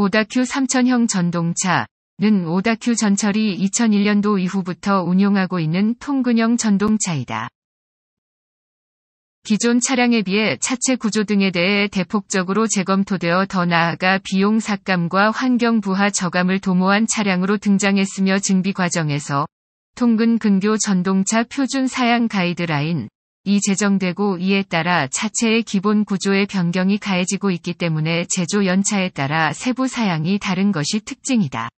오다큐 3천형 전동차는 오다큐 전철이 2001년도 이후부터 운용하고 있는 통근형 전동차이다. 기존 차량에 비해 차체 구조 등에 대해 대폭적으로 재검토되어 더 나아가 비용 삭감과 환경 부하 저감을 도모한 차량으로 등장했으며 증비 과정에서 통근 근교 전동차 표준 사양 가이드라인 이 제정되고 이에 따라 차체의 기본 구조의 변경이 가해지고 있기 때문에 제조 연차에 따라 세부 사양이 다른 것이 특징이다.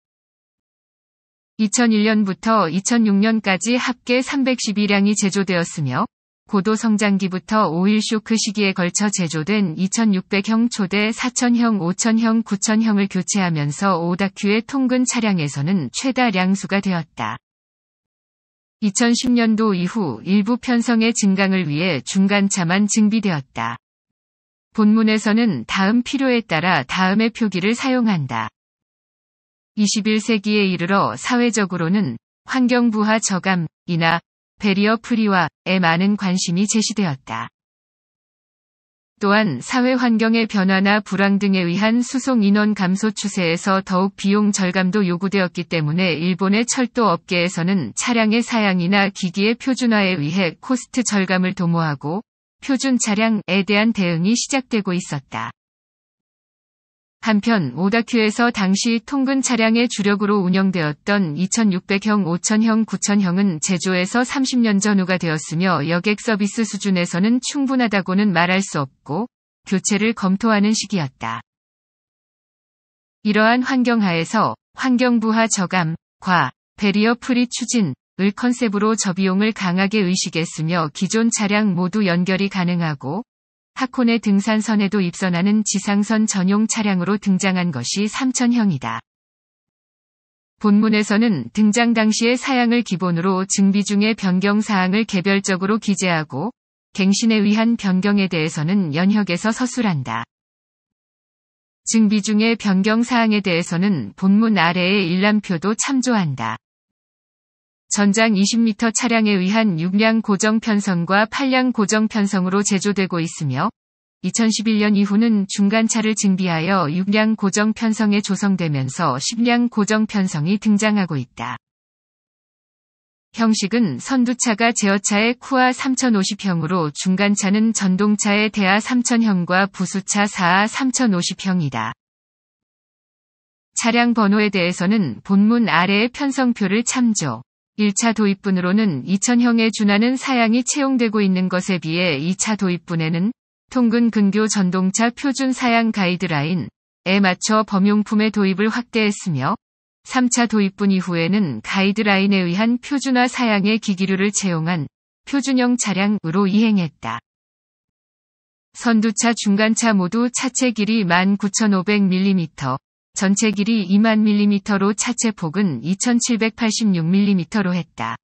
2001년부터 2006년까지 합계 312량이 제조되었으며 고도 성장기부터 5일 쇼크 그 시기에 걸쳐 제조된 2600형 초대 4000형 5000형 9000형을 교체하면서 오다큐의 통근 차량에서는 최다 량수가 되었다. 2010년도 이후 일부 편성의 증강을 위해 중간차만 증비되었다. 본문에서는 다음 필요에 따라 다음의 표기를 사용한다. 21세기에 이르러 사회적으로는 환경부하 저감이나 베리어 프리와에 많은 관심이 제시되었다. 또한 사회 환경의 변화나 불황 등에 의한 수송 인원 감소 추세에서 더욱 비용 절감도 요구되었기 때문에 일본의 철도 업계에서는 차량의 사양이나 기기의 표준화에 의해 코스트 절감을 도모하고 표준 차량에 대한 대응이 시작되고 있었다. 한편 오다큐에서 당시 통근 차량의 주력으로 운영되었던 2600형, 5000형, 9000형은 제조에서 30년 전후가 되었으며 여객 서비스 수준에서는 충분하다고는 말할 수 없고 교체를 검토하는 시기였다. 이러한 환경하에서 환경부하 저감, 과, 배리어 프리 추진, 을 컨셉으로 저비용을 강하게 의식했으며 기존 차량 모두 연결이 가능하고 하콘의 등산선에도 입선하는 지상선 전용 차량으로 등장한 것이 삼천형이다. 본문에서는 등장 당시의 사양을 기본으로 증비 중의 변경 사항을 개별적으로 기재하고 갱신에 의한 변경에 대해서는 연혁에서 서술한다. 증비 중의 변경 사항에 대해서는 본문 아래의 일람표도 참조한다. 전장 20m 차량에 의한 6량 고정 편성과 8량 고정 편성으로 제조되고 있으며 2011년 이후는 중간차를 증비하여 6량 고정 편성에 조성되면서 10량 고정 편성이 등장하고 있다. 형식은 선두차가 제어차의 쿠아 3050형으로 중간차는 전동차의 대하 3000형과 부수차 4아 3050형이다. 차량 번호에 대해서는 본문 아래의 편성표를 참조. 1차 도입분으로는 2000형에 준하는 사양이 채용되고 있는 것에 비해 2차 도입분에는 통근 근교 전동차 표준 사양 가이드라인에 맞춰 범용품의 도입을 확대했으며 3차 도입분 이후에는 가이드라인에 의한 표준화 사양의 기기류를 채용한 표준형 차량으로 이행했다. 선두차 중간차 모두 차체 길이 19,500mm, 전체 길이 2만 mm로 차체 폭은 2786mm로 했다.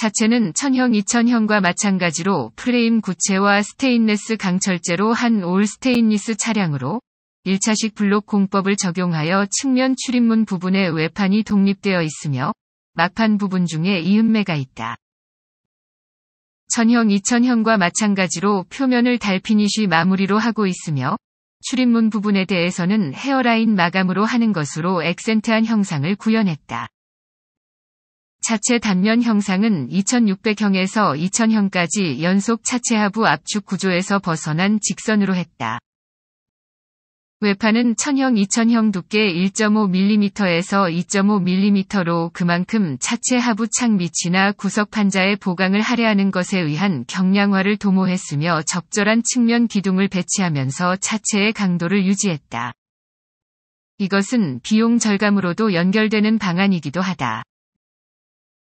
차체는 천형 2000형과 마찬가지로 프레임 구체와 스테인레스 강철제로 한 올 스테인리스 차량으로 1차식 블록 공법을 적용하여 측면 출입문 부분에 외판이 독립되어 있으며 막판 부분 중에 이음매가 있다. 천형 2000형과 마찬가지로 표면을 달피니쉬 마무리로 하고 있으며 출입문 부분에 대해서는 헤어라인 마감으로 하는 것으로 액센트한 형상을 구현했다. 차체 단면 형상은 2600형에서 2000형까지 연속 차체 하부 압축 구조에서 벗어난 직선으로 했다. 외판은 천형, 2 0 0 0형 두께 1.5mm에서 2.5mm로 그만큼 차체 하부 창 밑이나 구석 판자의 보강을 할애하는 것에 의한 경량화를 도모했으며 적절한 측면 기둥을 배치하면서 차체의 강도를 유지했다. 이것은 비용 절감으로도 연결되는 방안이기도 하다.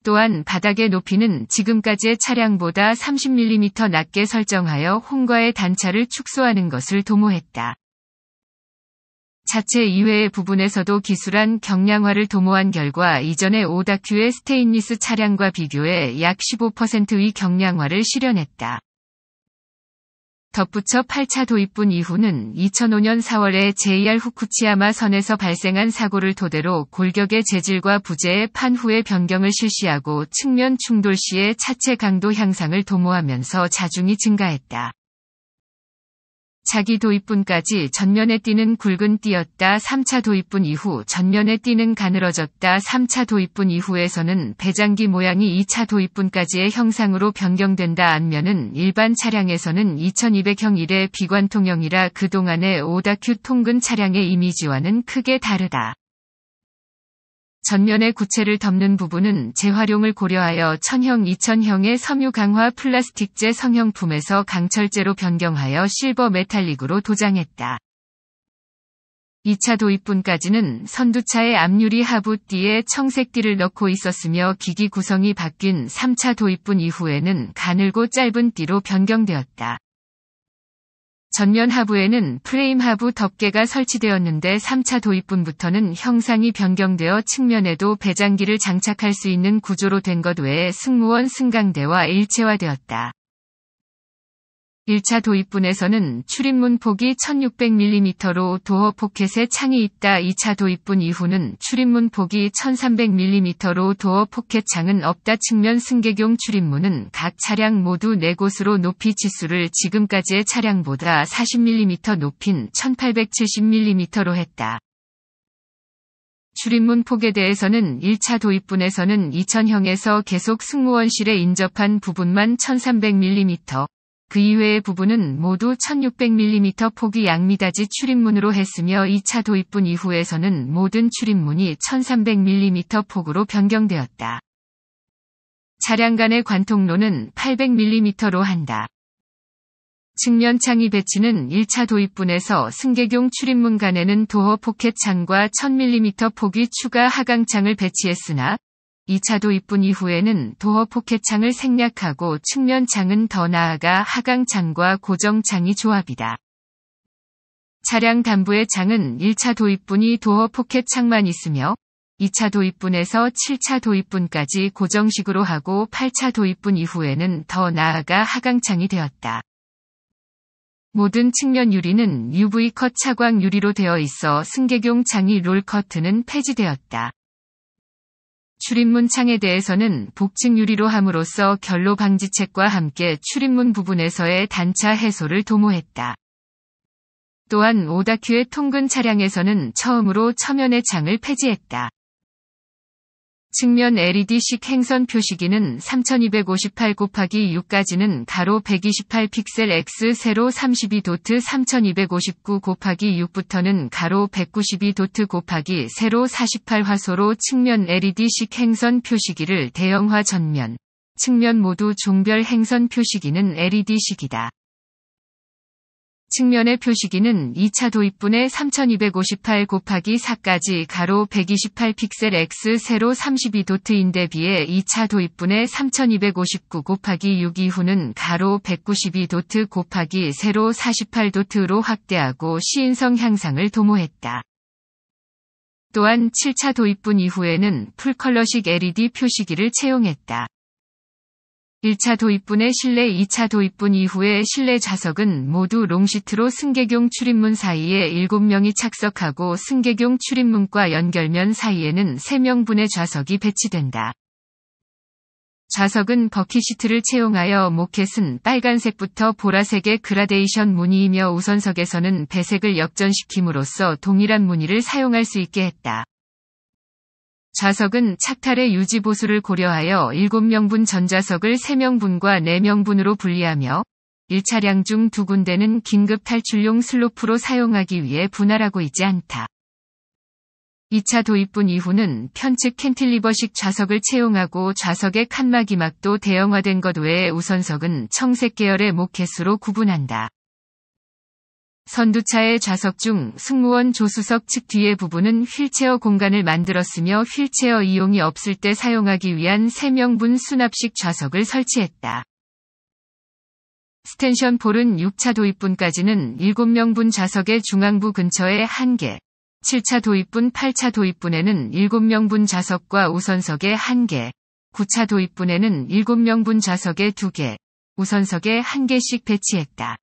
또한 바닥의 높이는 지금까지의 차량보다 30mm 낮게 설정하여 홍과의 단차를 축소하는 것을 도모했다. 자체 이외의 부분에서도 기술한 경량화를 도모한 결과 이전의 오다큐의 스테인리스 차량과 비교해 약 15%의 경량화를 실현했다. 덧붙여 8차 도입분 이후는 2005년 4월에 JR 후쿠치야마 선에서 발생한 사고를 토대로 골격의 재질과 부재의 판후의 변경을 실시하고 측면 충돌 시의 차체 강도 향상을 도모하면서 자중이 증가했다. 자기 도입분까지 전면에 띄는 굵은 띠였다 3차 도입분 이후 전면에 띄는 가늘어졌다 3차 도입분 이후에서는 배장기 모양이 2차 도입분까지의 형상으로 변경된다 안면은 일반 차량에서는 2200형 이래 비관통형이라 그동안의 오다큐 통근 차량의 이미지와는 크게 다르다. 전면의 구체를 덮는 부분은 재활용을 고려하여 천형, 2 0 0 0형의 섬유 강화 플라스틱제 성형품에서 강철제로 변경하여 실버 메탈릭으로 도장했다. 2차 도입분까지는 선두차의 앞유리 하부띠에 청색띠를 넣고 있었으며 기기 구성이 바뀐 3차 도입분 이후에는 가늘고 짧은 띠로 변경되었다. 전면 하부에는 프레임 하부 덮개가 설치되었는데 3차 도입분부터는 형상이 변경되어 측면에도 배장기를 장착할 수 있는 구조로 된 것 외에 승무원 승강대와 일체화되었다. 1차 도입분에서는 출입문 폭이 1600mm로 도어 포켓에 창이 있다. 2차 도입분 이후는 출입문 폭이 1300mm로 도어 포켓 창은 없다. 측면 승객용 출입문은 각 차량 모두 4곳으로 높이 지수를 지금까지의 차량보다 40mm 높인 1870mm로 했다. 출입문 폭에 대해서는 1차 도입분에서는 2000형에서 계속 승무원실에 인접한 부분만 1300mm, 그 이외의 부분은 모두 1600mm 폭이 양미다지 출입문으로 했으며 2차 도입분 이후에서는 모든 출입문이 1300mm 폭으로 변경되었다. 차량 간의 관통로는 800mm로 한다. 측면 창이 배치는 1차 도입분에서 승객용 출입문 간에는 도어 포켓 창과 1000mm 폭이 추가 하강 창을 배치했으나 2차도 입분 이후에는 도어 포켓창을 생략하고 측면창은 더 나아가 하강창과 고정창이 조합이다. 차량 담부의 창은 1차 도입분이 도어 포켓창만 있으며 2차 도입분에서 7차 도입분까지 고정식으로 하고 8차 도입분 이후에는 더 나아가 하강창이 되었다. 모든 측면 유리는 UV 컷 차광 유리로 되어 있어 승객용 창이 롤 커트는 폐지되었다. 출입문 창에 대해서는 복층 유리로 함으로써 결로 방지책과 함께 출입문 부분에서의 단차 해소를 도모했다. 또한 오다큐의 통근 차량에서는 처음으로 처면의 창을 폐지했다. 측면 LED식 행선 표시기는 3258 곱하기 6까지는 가로 128 픽셀 x 세로 32도트 3259 곱하기 6부터는 가로 192도트 곱하기 세로 48 화소로 측면 LED식 행선 표시기를 대형화 전면, 측면 모두 종별 행선 표시기는 LED식이다. 측면의 표시기는 2차 도입분의 3258 곱하기 4까지 가로 128 픽셀 x 세로 32 도트인데 비해 2차 도입분의 3259 곱하기 6 이후는 가로 192 도트 곱하기 세로 48 도트로 확대하고 시인성 향상을 도모했다. 또한 7차 도입분 이후에는 풀컬러식 LED 표시기를 채용했다. 1차 도입분의 실내 2차 도입분 이후에 실내 좌석은 모두 롱시트로 승객용 출입문 사이에 7명이 착석하고 승객용 출입문과 연결면 사이에는 3명분의 좌석이 배치된다. 좌석은 버킷시트를 채용하여 모켓은 빨간색부터 보라색의 그라데이션 무늬이며 우선석에서는 배색을 역전시킴으로써 동일한 무늬를 사용할 수 있게 했다. 좌석은 착탈의 유지보수를 고려하여 7명분 전좌석을 3명분과 4명분으로 분리하며 1차량 중 두 군데는 긴급 탈출용 슬로프로 사용하기 위해 분할하고 있지 않다. 2차 도입분 이후는 편측 캔틸리버식 좌석을 채용하고 좌석의 칸막이막도 대형화된 것 외에 우선석은 청색 계열의 모켓으로 구분한다. 선두차의 좌석 중 승무원 조수석 측 뒤에 부분은 휠체어 공간을 만들었으며 휠체어 이용이 없을 때 사용하기 위한 3명분 수납식 좌석을 설치했다. 스텐션 폴은 6차 도입분까지는 7명분 좌석의 중앙부 근처에 1개, 7차 도입분 8차 도입분에는 7명분 좌석과 우선석에 1개, 9차 도입분에는 7명분 좌석에 2개, 우선석에 1개씩 배치했다.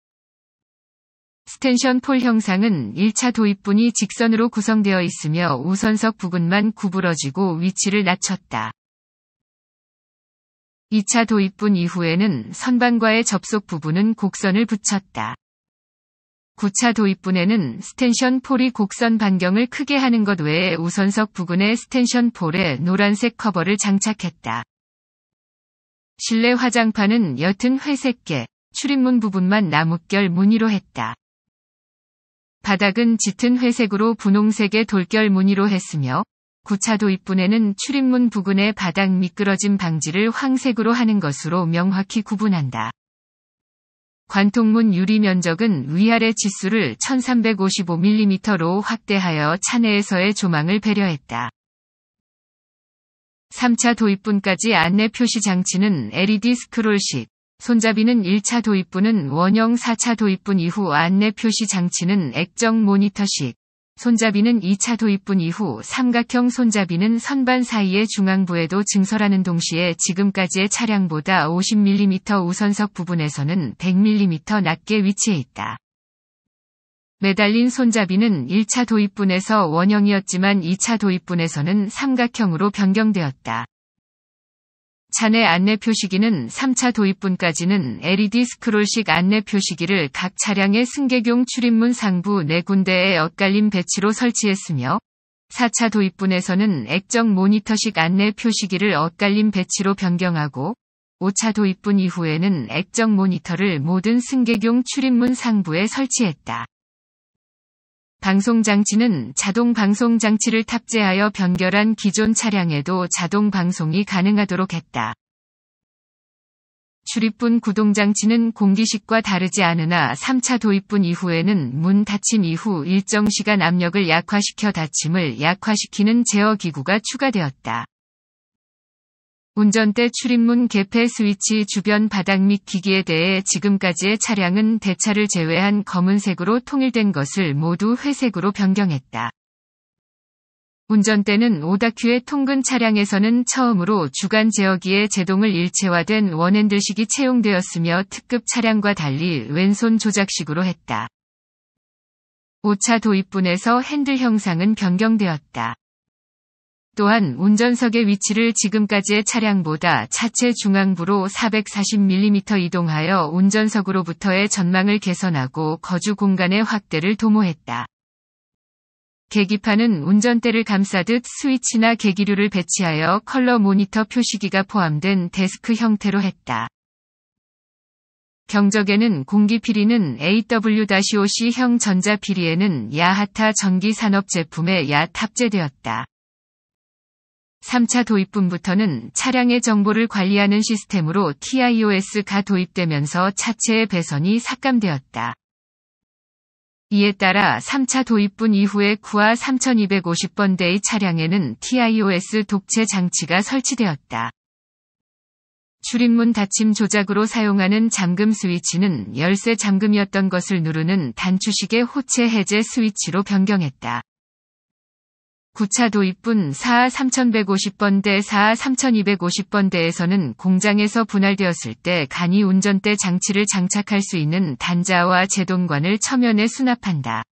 스텐션 폴 형상은 1차 도입분이 직선으로 구성되어 있으며 우선석 부분만 구부러지고 위치를 낮췄다. 2차 도입분 이후에는 선반과의 접속 부분은 곡선을 붙였다. 9차 도입분에는 스텐션 폴이 곡선 반경을 크게 하는 것 외에 우선석 부근에 스텐션 폴에 노란색 커버를 장착했다. 실내 화장판은 옅은 회색계, 출입문 부분만 나뭇결 무늬로 했다. 바닥은 짙은 회색으로 분홍색의 돌결 무늬로 했으며 구차도 입분에는 출입문 부근의 바닥 미끄러짐 방지를 황색으로 하는 것으로 명확히 구분한다. 관통문 유리 면적은 위아래 지수를 1355mm로 확대하여 차내에서의 조망을 배려했다. 3차 도입분까지 안내 표시 장치는 LED 스크롤식, 손잡이는 1차 도입부는 원형 4차 도입분 이후 안내 표시 장치는 액정 모니터식, 손잡이는 2차 도입분 이후 삼각형 손잡이는 선반 사이의 중앙부에도 증설하는 동시에 지금까지의 차량보다 50mm 우선석 부분에서는 100mm 낮게 위치해 있다. 매달린 손잡이는 1차 도입분에서 원형이었지만 2차 도입분에서는 삼각형으로 변경되었다. 차내 안내 표시기는 3차 도입분까지는 LED 스크롤식 안내 표시기를 각 차량의 승객용 출입문 상부 4군데에 엇갈린 배치로 설치했으며 4차 도입분에서는 액정 모니터식 안내 표시기를 엇갈린 배치로 변경하고 5차 도입분 이후에는 액정 모니터를 모든 승객용 출입문 상부에 설치했다. 방송 장치는 자동 방송 장치를 탑재하여 변결한 기존 차량에도 자동 방송이 가능하도록 했다. 출입문 구동 장치는 공기식과 다르지 않으나 3차 도입분 이후에는 문 닫힘 이후 일정 시간 압력을 약화시켜 닫힘을 약화시키는 제어 기구가 추가되었다. 운전대 출입문 개폐 스위치 주변 바닥 및 기기에 대해 지금까지의 차량은 대차를 제외한 검은색으로 통일된 것을 모두 회색으로 변경했다. 운전대는 오다큐의 통근 차량에서는 처음으로 주간 제어기에 제동을 일체화된 원핸들식이 채용되었으며 특급 차량과 달리 왼손 조작식으로 했다. 5차 도입분에서 핸들 형상은 변경되었다. 또한 운전석의 위치를 지금까지의 차량보다 차체 중앙부로 440mm 이동하여 운전석으로부터의 전망을 개선하고 거주 공간의 확대를 도모했다. 계기판은 운전대를 감싸듯 스위치나 계기류를 배치하여 컬러 모니터 표시기가 포함된 데스크 형태로 했다. 경적에는 공기 피리는 AW-OC형 전자 피리에는 야하타 전기 산업 제품에 야 탑재되었다. 3차 도입분부터는 차량의 정보를 관리하는 시스템으로 TiOS가 도입되면서 차체의 배선이 삭감되었다. 이에 따라 3차 도입분 이후에 9화 3250번대의 차량에는 TiOS 독체 장치가 설치되었다. 출입문 닫힘 조작으로 사용하는 잠금 스위치는 열쇠 잠금이었던 것을 누르는 단추식의 호체 해제 스위치로 변경했다. 9차 도입분 4 3150번대 4 3250번대에서는 공장에서 분할되었을 때 간이 운전대 장치를 장착할 수 있는 단자와 제동관을 처면에 수납한다.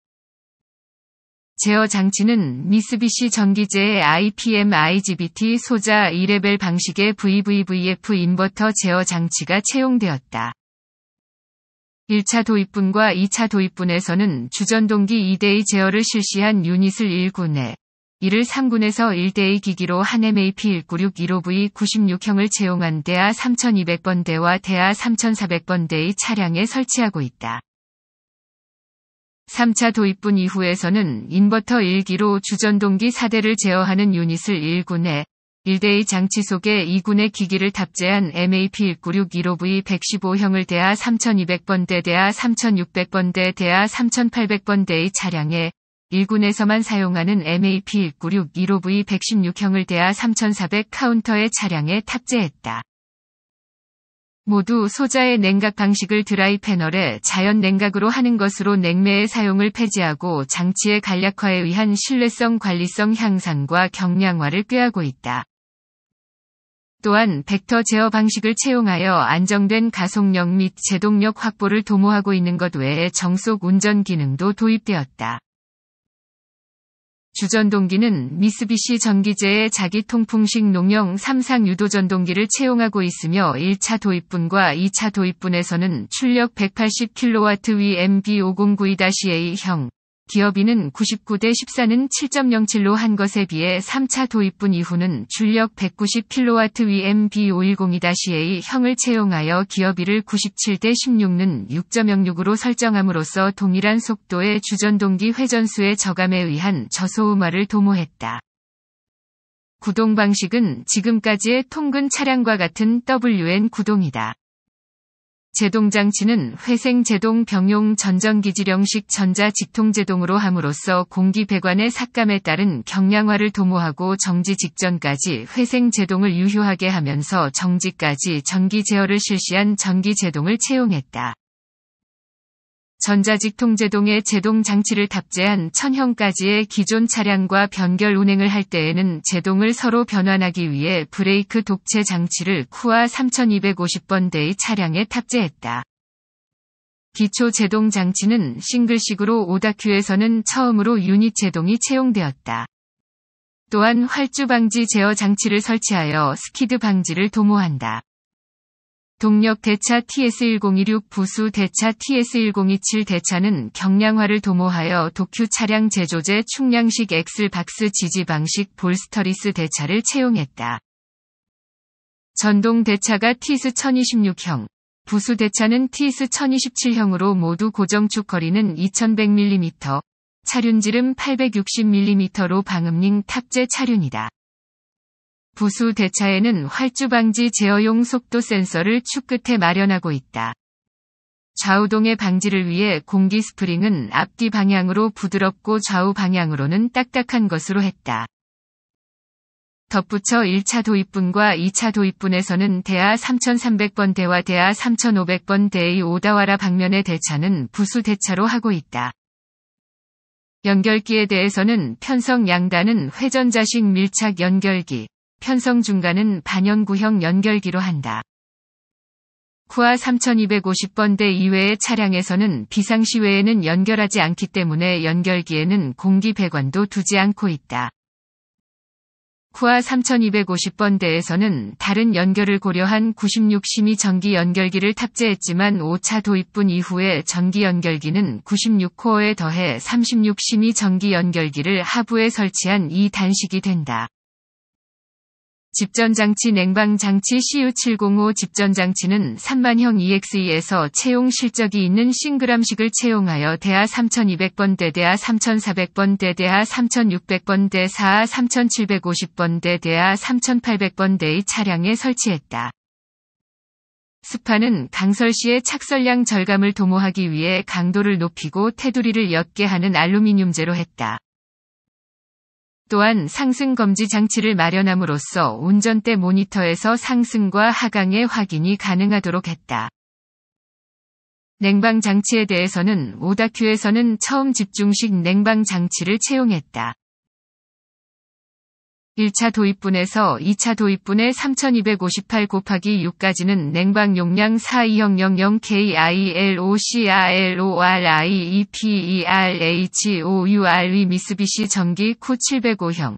제어 장치는 미쓰비시 전기제의 IPM IGBT 소자 2레벨 방식의 VVVF 인버터 제어 장치가 채용되었다. 1차 도입분과 2차 도입분에서는 주전동기 2대의 제어를 실시한 유닛을 1군에 이를 3군에서 1대의 기기로 한 MAP 1961 96형을 채용한 대하 3200번대와 대하 3400번대의 차량에 설치하고 있다. 3차 도입분 이후에서는 인버터 1기로 주전동기 4대를 제어하는 유닛을 1군에 1대의 장치 속에 2군의 기기를 탑재한 m a p 1 9 6 1 1 v 1 1 5형을 대하 3200번대 대하 3600번대 대하 3800번대의 차량에 1군에서만 사용하는 MAP19615V 116형을 대하 3400 카운터의 차량에 탑재했다. 모두 소자의 냉각 방식을 드라이 패널에 자연 냉각으로 하는 것으로 냉매의 사용을 폐지하고 장치의 간략화에 의한 신뢰성 관리성 향상과 경량화를 꾀하고 있다. 또한 벡터 제어 방식을 채용하여 안정된 가속력 및 제동력 확보를 도모하고 있는 것 외에 정속 운전 기능도 도입되었다. 주전동기는 미쓰비시 전기제의 자기 통풍식 농형 3상 유도 전동기를 채용하고 있으며 1차 도입분과 2차 도입분에서는 출력 180kW 위 MB5092-A형, 기업인은 99대 14는 7.07로 한 것에 비해 3차 도입분 이후는 출력 190kW 위M B510-A형을 채용하여 기업이를 97대 16는 6.06으로 설정함으로써 동일한 속도의 주전동기 회전수의 저감에 의한 저소음화를 도모했다. 구동 방식은 지금까지의 통근 차량과 같은 WN 구동이다. 제동장치는 회생제동 병용 전전기지령식 전자직통제동으로 함으로써 공기배관의 삭감에 따른 경량화를 도모하고 정지 직전까지 회생제동을 유효하게 하면서 정지까지 전기제어를 실시한 전기제동을 채용했다. 전자직통제동의 제동 장치를 탑재한 천형까지의 기존 차량과 변결 운행을 할 때에는 제동을 서로 변환하기 위해 브레이크 독체 장치를 쿠아 3250번대의 차량에 탑재했다. 기초 제동 장치는 싱글식으로 오다큐에서는 처음으로 유닛 제동이 채용되었다. 또한 활주 방지 제어 장치를 설치하여 스키드 방지를 도모한다. 동력 대차 t s 1 0 2 6 부수 대차 TS1027 대차는 경량화를 도모하여 도큐 차량 제조제 충량식 엑슬 박스 지지 방식 볼스터리스 대차를 채용했다. 전동 대차가 TS 1026형, 부수 대차는 TS 1027형으로 모두 고정축 거리는 2100mm, 차륜지름 860mm로 방음링 탑재 차륜이다. 부수 대차에는 활주 방지 제어용 속도 센서를 축 끝에 마련하고 있다. 좌우동의 방지를 위해 공기 스프링은 앞뒤 방향으로 부드럽고 좌우 방향으로는 딱딱한 것으로 했다. 덧붙여 1차 도입분과 2차 도입분에서는 대하 3300번 대와 대하 3500번 대의 오다와라 방면의 대차는 부수 대차로 하고 있다. 연결기에 대해서는 편성 양단은 회전자식 밀착 연결기, 편성 중간은 반연구형 연결기로 한다. 쿠아 3250번대 이외의 차량에서는 비상시 외에는 연결하지 않기 때문에 연결기에는 공기 배관도 두지 않고 있다. 쿠아 3250번대에서는 다른 연결을 고려한 9 6시미 전기 연결기를 탑재했지만 5차 도입분 이후에 전기 연결기는 96코어에 더해 3 6시미 전기 연결기를 하부에 설치한 이 단식이 된다. 집전장치 냉방장치 CU705 집전장치는 3만형 EXE에서 채용 실적이 있는 싱그람식을 채용하여 대하 3200번대 대하 3400번대 대하 3600번대 4 3750번대 대하 3800번대의 차량에 설치했다. 스파는 강설시의 착설량 절감을 도모하기 위해 강도를 높이고 테두리를 옅게 하는 알루미늄제로 했다. 또한 상승 검지 장치를 마련함으로써 운전대 모니터에서 상승과 하강의 확인이 가능하도록 했다. 냉방 장치에 대해서는 오다큐에서는 처음 집중식 냉방 장치를 채용했다. 1차 도입분에서 2차 도입분의 3258 곱하기 6까지는 냉방 용량 4200KILOCRLORIEPERHOURV 미쓰비시 전기 쿠 705형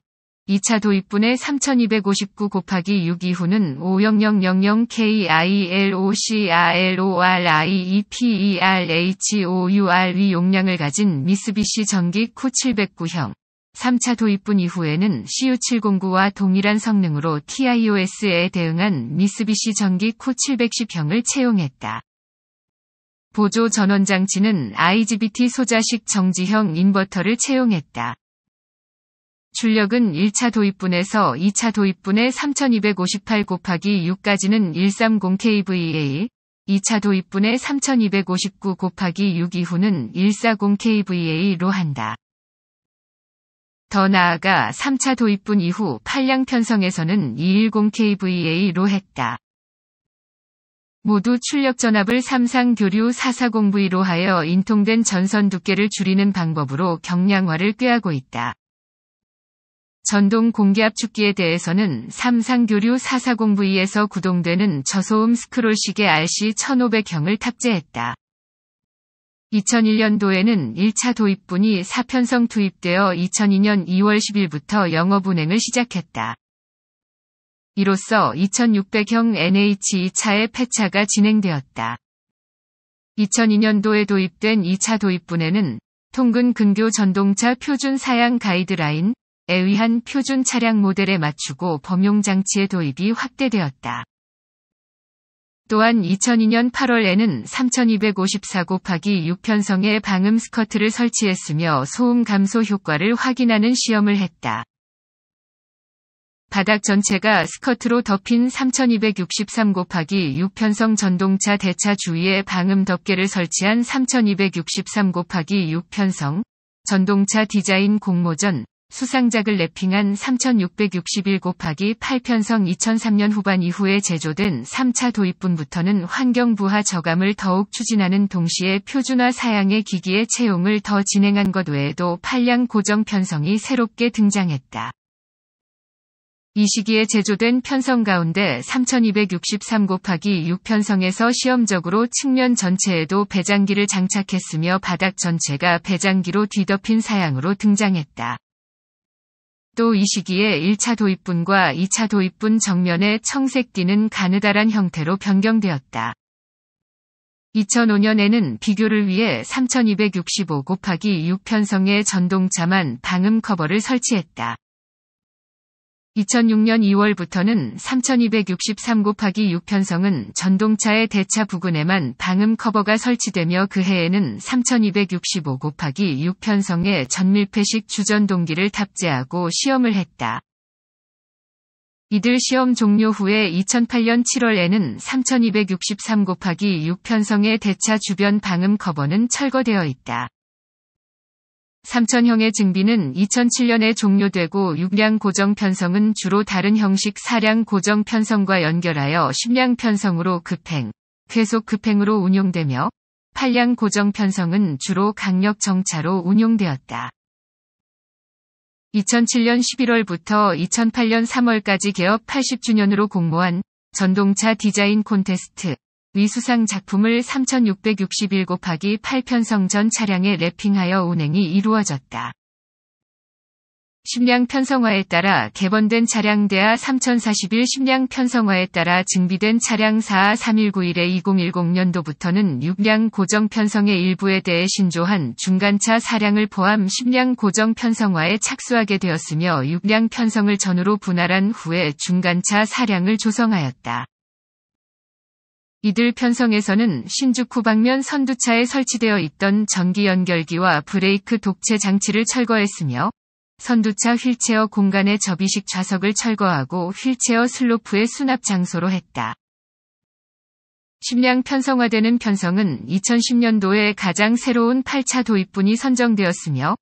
2차 도입분의 3259 곱하기 6 이후는 50000KILOCRLORIEPERHOURV 용량을 가진 미쓰비시 전기 쿠 709형 3차 도입뿐 이후에는 CU709와 동일한 성능으로 TIOS에 대응한 미쓰비시 전기 코 710형을 채용했다. 보조 전원 장치는 IGBT 소자식 정지형 인버터를 채용했다. 출력은 1차 도입분에서 2차 도입분의 3258 곱하기 6까지는 130kVA, 2차 도입분의 3259 곱하기 6 이후는 140kVA로 한다. 더 나아가 3차 도입분 이후 팔량 편성에서는 210kVA로 했다. 모두 출력 전압을 삼상 교류 440V로 하여 인통된 전선 두께를 줄이는 방법으로 경량화를 꾀하고 있다. 전동 공기압 축기에 대해서는 삼상 교류 440V에서 구동되는 저소음 스크롤식의 RC 1500형을 탑재했다. 2001년도에는 1차 도입분이 사편성 투입되어 2002년 2월 10일부터 영업 운행을 시작했다. 이로써 2600형 NH2차의 폐차가 진행되었다. 2002년도에 도입된 2차 도입분에는 통근 근교 전동차 표준 사양 가이드라인, 에 의한 표준 차량 모델에 맞추고 범용 장치의 도입이 확대되었다. 또한 2002년 8월에는 3254 곱하기 6편성의 방음 스커트를 설치했으며 소음 감소 효과를 확인하는 시험을 했다. 바닥 전체가 스커트로 덮인 3263 곱하기 6편성 전동차 대차 주위에 방음 덮개를 설치한 3263 곱하기 6편성 전동차 디자인 공모전 수상작을 랩핑한 3661 곱하기 8편성 2003년 후반 이후에 제조된 3차 도입분부터는 환경부하 저감을 더욱 추진하는 동시에 표준화 사양의 기기의 채용을 더 진행한 것 외에도 팔량 고정 편성이 새롭게 등장했다. 이 시기에 제조된 편성 가운데 3263 곱하기 6편성에서 시험적으로 측면 전체에도 배장기를 장착했으며 바닥 전체가 배장기로 뒤덮인 사양으로 등장했다. 또이 시기에 1차 도입분과 2차 도입분 정면의 청색 띠는 가느다란 형태로 변경되었다. 2005년에는 비교를 위해 3265 곱하기 6편성의 전동차만 방음 커버를 설치했다. 2006년 2월부터는 3263 곱하기 6편성은 전동차의 대차 부근에만 방음 커버가 설치되며 그 해에는 3265 곱하기 6편성의 전밀폐식 주전동기를 탑재하고 시험을 했다. 이들 시험 종료 후에 2008년 7월에는 3263 곱하기 6편성의 대차 주변 방음 커버는 철거되어 있다. 삼천형의 증비는 2007년에 종료되고 6량 고정 편성은 주로 다른 형식 4량 고정 편성과 연결하여 10량 편성으로 급행, 계속 급행으로 운용되며 8량 고정 편성은 주로 강력 정차로 운용되었다. 2007년 11월부터 2008년 3월까지 개업 80주년으로 공모한 전동차 디자인 콘테스트 위수상 작품을 3661 곱하기 8편성 전 차량에 랩핑하여 운행이 이루어졌다. 심량 편성화에 따라 개번된 차량 대하 3041 심량 편성화에 따라 증비된 차량 43191의 2010년도부터는 6량 고정 편성의 일부에 대해 신조한 중간차 4량을 포함 10량 고정 편성화에 착수하게 되었으며 6량 편성을 전후로 분할한 후에 중간차 4량을 조성하였다. 이들 편성에서는 신주쿠 방면 선두차에 설치되어 있던 전기 연결기와 브레이크 독체 장치를 철거했으며 선두차 휠체어 공간의 접이식 좌석을 철거하고 휠체어 슬로프의 수납 장소로 했다. 심량 편성화되는 편성은 2010년도에 가장 새로운 8차 도입분이 선정되었으며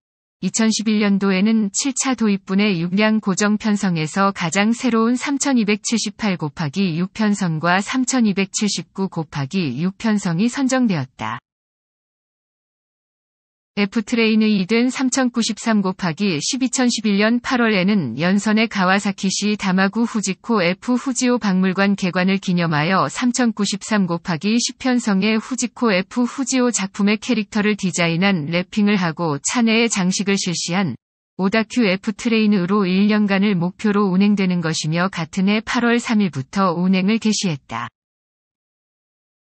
2011년도에는 7차 도입분의 6량 고정 편성에서 가장 새로운 3278 곱하기 6편성과 3279 곱하기 6편성이 선정되었다. F트레인의 이든3093 곱하기 1 2011년 8월에는 연선의 가와사키시 다마구 후지코 F 후지오 박물관 개관을 기념하여 3093 곱하기 10편성의 후지코 F 후지오 작품의 캐릭터를 디자인한 랩핑을 하고 차내에 장식을 실시한 오다큐 F트레인으로 1년간을 목표로 운행되는 것이며 같은 해 8월 3일부터 운행을 개시했다.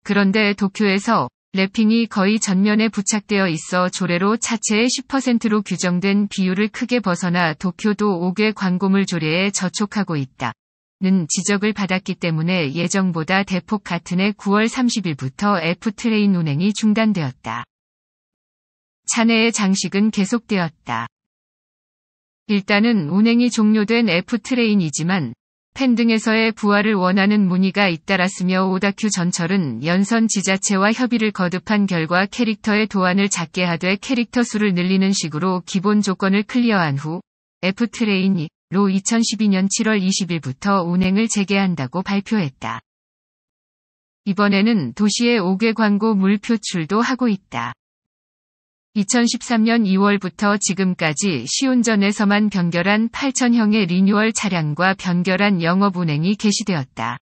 그런데 도쿄에서 랩핑이 거의 전면에 부착되어 있어 조례로 차체의 10%로 규정된 비율을 크게 벗어나 도쿄도 5개 광고물 조례에 저촉하고 있다. 는 지적을 받았기 때문에 예정보다 대폭 같은 해 9월 30일부터 F트레인 운행이 중단되었다. 차내의 장식은 계속되었다. 일단은 운행이 종료된 F트레인이지만 팬 등에서의 부활을 원하는 문의가 잇따랐으며 오다큐 전철은 연선 지자체와 협의를 거듭한 결과 캐릭터의 도안을 작게 하되 캐릭터 수를 늘리는 식으로 기본 조건을 클리어한 후 F트레인이 로 2012년 7월 20일부터 운행을 재개한다고 발표했다. 이번에는 도시의 5개 광고 물 표출도 하고 있다. 2013년 2월부터 지금까지 시운전에서만 변결한 8천형의 리뉴얼 차량과 변결한 영업 운행이 개시되었다.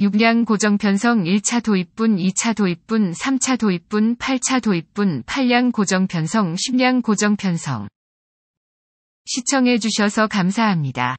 6량 고정 편성 1차 도입분, 2차 도입분, 3차 도입분, 8차 도입분, 8량 고정 편성, 10량 고정 편성. 시청해 주셔서 감사합니다.